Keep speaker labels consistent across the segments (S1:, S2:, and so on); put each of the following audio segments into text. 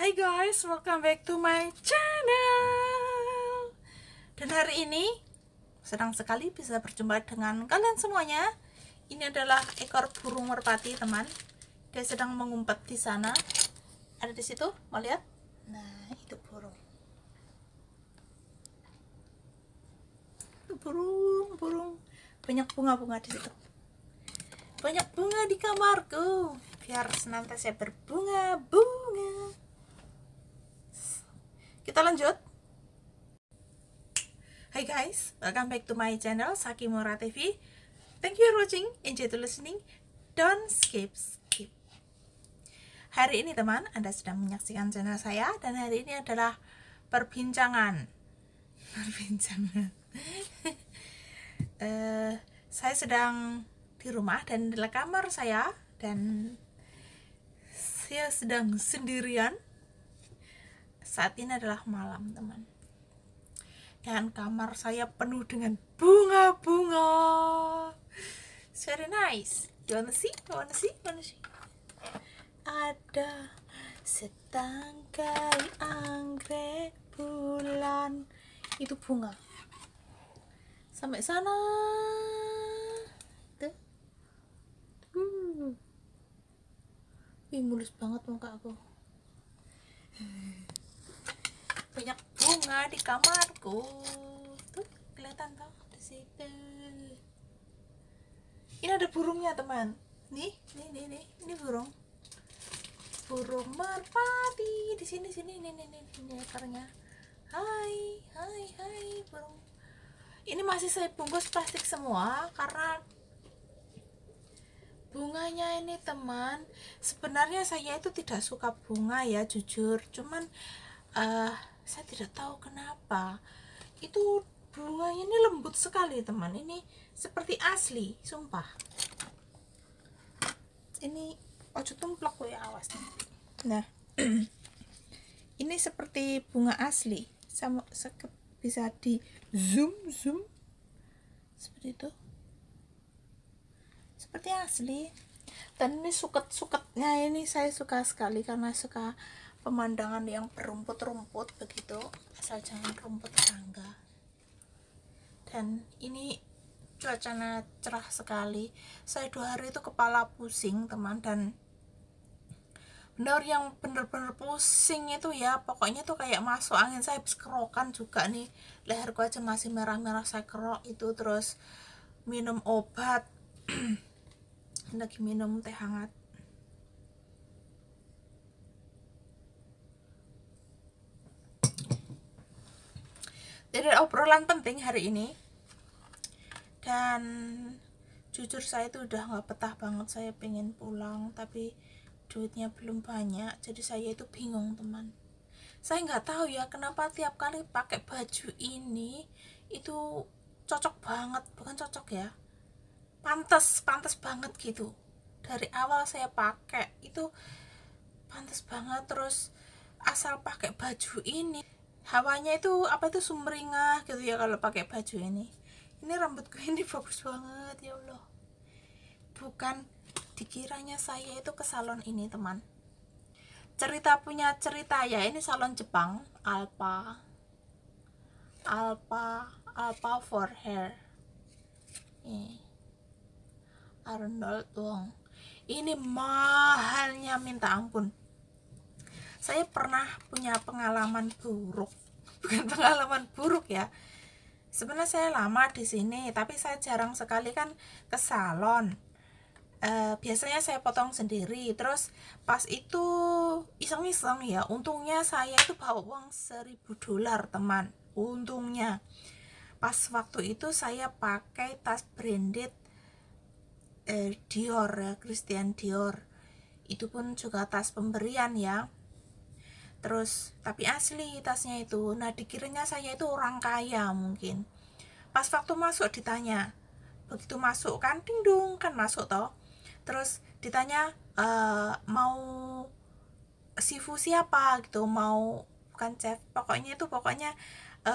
S1: Hai guys, welcome back to my channel Dan hari ini Senang sekali bisa berjumpa dengan kalian semuanya Ini adalah ekor burung merpati teman Dia sedang mengumpet di sana Ada di situ, mau lihat? Nah, itu burung burung, burung Banyak bunga-bunga di situ Banyak bunga di kamarku Biar senantiasa berbunga-bunga kita lanjut Hai guys, welcome back to my channel Saki Mora TV Thank you for watching, enjoy to listening Don't skip, skip Hari ini teman, Anda sedang menyaksikan channel saya Dan hari ini adalah perbincangan Perbincangan uh, Saya sedang di rumah dan di kamar saya Dan saya sedang sendirian saat ini adalah malam teman dan kamar saya penuh dengan bunga-bunga it's very nice you wanna see? you wanna see? you wanna see? ada setangkai anggrek bulan itu bunga sampai sana hmm. Ih, mulus banget muka aku banyak bunga di kamarku tuh kelihatan tau di situ ini ada burungnya teman nih nih nih nih ini burung burung merpati di sini sini nih nih nih ini ekornya hai hai hai burung ini masih saya bungkus plastik semua karena bunganya ini teman sebenarnya saya itu tidak suka bunga ya jujur cuman uh, saya tidak tahu kenapa itu bunganya ini lembut sekali teman ini seperti asli sumpah ini ojo tumplek ya awas nah ini seperti bunga asli sama sekep, bisa di zoom zoom seperti itu seperti asli dan ini suket suketnya ini saya suka sekali karena suka pemandangan yang berumput-rumput begitu asal jangan rumput tangga dan ini cuacanya cerah sekali saya dua hari itu kepala pusing teman dan benar yang benar-benar pusing itu ya pokoknya tuh kayak masuk angin saya habis kerokan juga nih leherku aja masih merah-merah saya kerok itu terus minum obat lagi minum teh hangat Jadi obrolan penting hari ini dan jujur saya itu udah nggak petah banget saya pengen pulang tapi duitnya belum banyak jadi saya itu bingung teman saya nggak tahu ya kenapa tiap kali pakai baju ini itu cocok banget bukan cocok ya pantas pantas banget gitu dari awal saya pakai itu pantas banget terus asal pakai baju ini hawanya itu apa itu sumringah gitu ya kalau pakai baju ini ini rambutku ini bagus banget ya Allah bukan dikiranya saya itu ke salon ini teman cerita punya cerita ya ini salon Jepang Alpa Alpa Alpa for hair ini Arnold Wong ini mahalnya minta ampun saya pernah punya pengalaman buruk bukan pengalaman buruk ya sebenarnya saya lama di sini tapi saya jarang sekali kan ke salon Uh, biasanya saya potong sendiri terus pas itu iseng-iseng ya untungnya saya itu bawa uang seribu dolar teman untungnya pas waktu itu saya pakai tas branded uh, Dior ya Christian Dior itu pun juga tas pemberian ya terus tapi asli tasnya itu nah dikiranya saya itu orang kaya mungkin pas waktu masuk ditanya begitu masuk kan dingdung kan masuk toh terus ditanya e, mau sifu siapa gitu mau bukan chef pokoknya itu pokoknya e,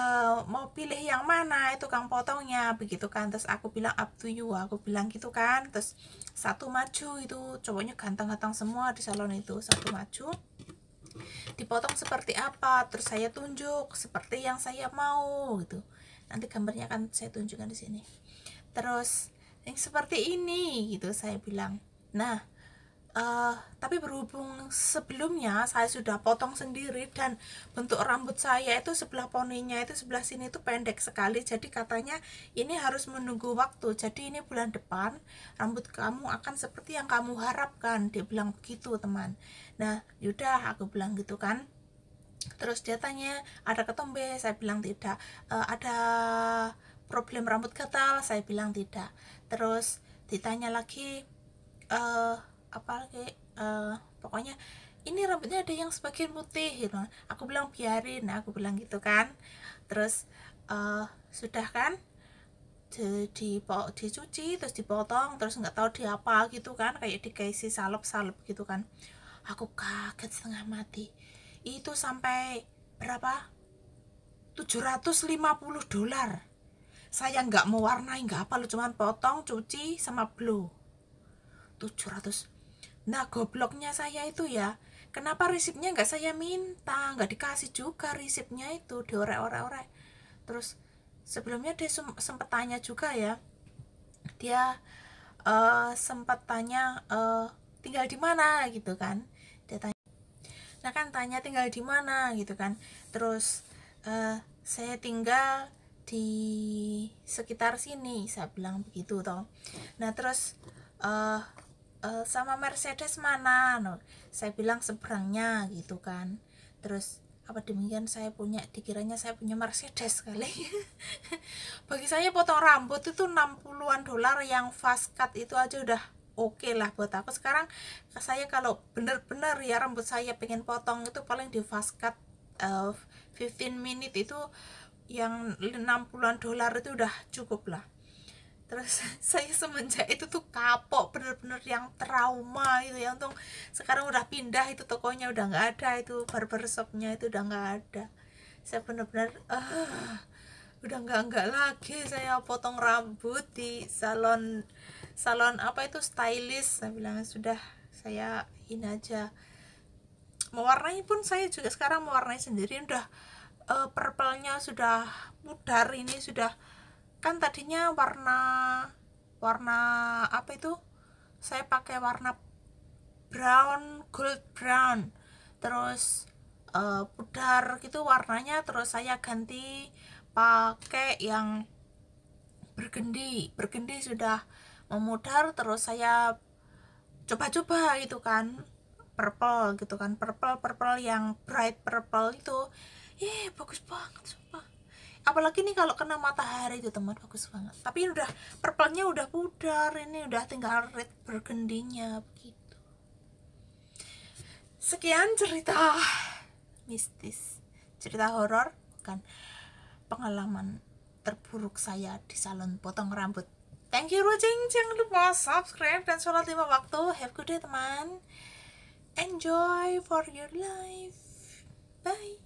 S1: mau pilih yang mana itu kang potongnya begitu kan terus aku bilang up to you aku bilang gitu kan terus satu maju itu cowoknya ganteng-ganteng semua di salon itu satu maju dipotong seperti apa terus saya tunjuk seperti yang saya mau gitu nanti gambarnya akan saya tunjukkan di sini terus yang seperti ini gitu saya bilang nah Uh, tapi berhubung sebelumnya saya sudah potong sendiri dan bentuk rambut saya itu sebelah poninya itu sebelah sini itu pendek sekali jadi katanya ini harus menunggu waktu jadi ini bulan depan rambut kamu akan seperti yang kamu harapkan dia bilang begitu teman nah yaudah aku bilang gitu kan terus dia tanya ada ketombe saya bilang tidak uh, ada problem rambut gatal saya bilang tidak terus ditanya lagi uh, apalagi uh, eh, pokoknya ini rambutnya ada yang sebagian putih gitu aku bilang biarin nah, aku bilang gitu kan terus uh, sudah kan jadi di dicuci terus dipotong terus nggak tahu di apa gitu kan kayak dikasih salep-salep gitu kan aku kaget setengah mati itu sampai berapa 750 dolar saya nggak mau warnai nggak apa lu cuman potong cuci sama tujuh ratus Nah gobloknya saya itu ya, kenapa resipnya nggak saya minta, nggak dikasih juga resipnya itu diorek-orek-orek. Terus sebelumnya dia sempat tanya juga ya, dia uh, eh, sempat tanya uh, tinggal di mana gitu kan, dia tanya. Nah kan tanya tinggal di mana gitu kan, terus uh, saya tinggal di sekitar sini, saya bilang begitu toh. Nah terus uh, e, sama Mercedes mana no saya bilang seberangnya gitu kan terus apa demikian saya punya dikiranya saya punya Mercedes kali bagi saya potong rambut itu 60-an dolar yang fast cut itu aja udah oke okay lah buat aku sekarang saya kalau bener-bener ya rambut saya pengen potong itu paling di fast cut uh, 15 menit itu yang 60-an dolar itu udah cukup lah terus saya semenjak itu tuh kapok bener-bener yang trauma itu ya untung sekarang udah pindah itu tokonya udah nggak ada itu barber shopnya itu udah nggak ada saya bener-bener uh, udah nggak nggak lagi saya potong rambut di salon salon apa itu stylist saya bilang sudah saya ini aja mewarnai pun saya juga sekarang mewarnai sendiri udah uh, purplenya sudah pudar ini sudah kan tadinya warna warna apa itu saya pakai warna brown gold brown terus uh, pudar gitu warnanya terus saya ganti pakai yang bergendi bergendi sudah memudar terus saya coba-coba gitu kan purple gitu kan purple purple yang bright purple itu ih bagus banget sumpah apalagi nih kalau kena matahari itu teman bagus banget tapi udah perpelnya udah pudar ini udah tinggal red burgundy-nya begitu sekian cerita mistis cerita horor kan pengalaman terburuk saya di salon potong rambut thank you watching jangan lupa subscribe dan sholat lima waktu have good day teman enjoy for your life bye